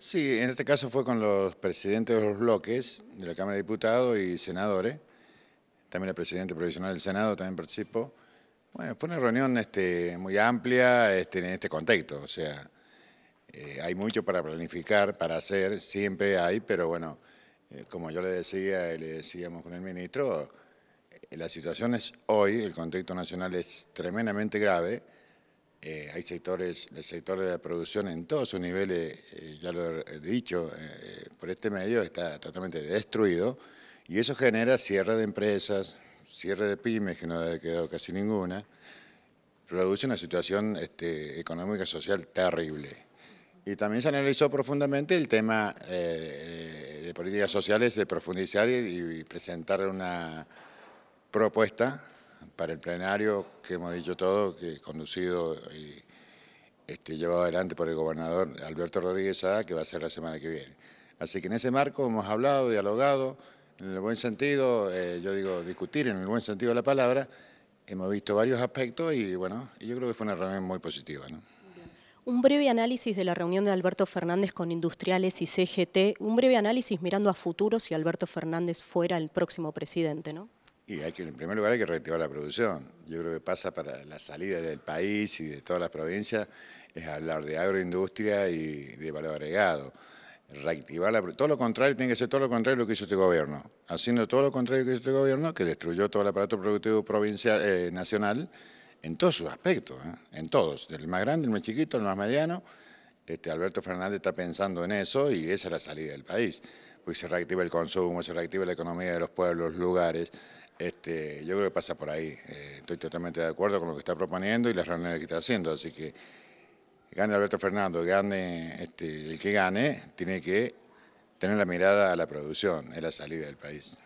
Sí, en este caso fue con los presidentes de los bloques, de la Cámara de Diputados y senadores. También el presidente provisional del Senado también participó. Bueno, fue una reunión este, muy amplia este, en este contexto, o sea, eh, hay mucho para planificar, para hacer, siempre hay, pero bueno, eh, como yo le decía, le decíamos con el ministro, eh, la situación es hoy, el contexto nacional es tremendamente grave, eh, hay sectores, el sector de la producción en todos sus niveles, eh, ya lo he dicho, eh, por este medio está totalmente destruido y eso genera cierre de empresas, cierre de pymes, que no ha quedado casi ninguna, produce una situación este, económica y social terrible. Y también se analizó profundamente el tema de políticas sociales, de profundizar y presentar una propuesta para el plenario, que hemos dicho todo, que conducido y este, llevado adelante por el gobernador Alberto Rodríguez Sada, que va a ser la semana que viene. Así que en ese marco hemos hablado, dialogado, en el buen sentido, eh, yo digo discutir en el buen sentido de la palabra, hemos visto varios aspectos y bueno, yo creo que fue una reunión muy positiva. ¿no? Un breve análisis de la reunión de Alberto Fernández con industriales y CGT, un breve análisis mirando a futuro si Alberto Fernández fuera el próximo presidente, ¿no? Y hay que, en primer lugar hay que reactivar la producción. Yo creo que pasa para la salida del país y de todas las provincias, es hablar de agroindustria y de valor agregado. Reactivar la todo lo contrario, tiene que ser todo lo contrario de lo que hizo este gobierno. Haciendo todo lo contrario que hizo este gobierno, que destruyó todo el aparato productivo provincial, eh, nacional, en todos sus aspectos, ¿eh? en todos, del más grande, el más chiquito, el más mediano. Este, Alberto Fernández está pensando en eso y esa es la salida del país, porque se reactiva el consumo, se reactiva la economía de los pueblos, lugares, este, yo creo que pasa por ahí. Eh, estoy totalmente de acuerdo con lo que está proponiendo y las reuniones que está haciendo. Así que gane Alberto Fernando, gane este, el que gane, tiene que tener la mirada a la producción, a la salida del país.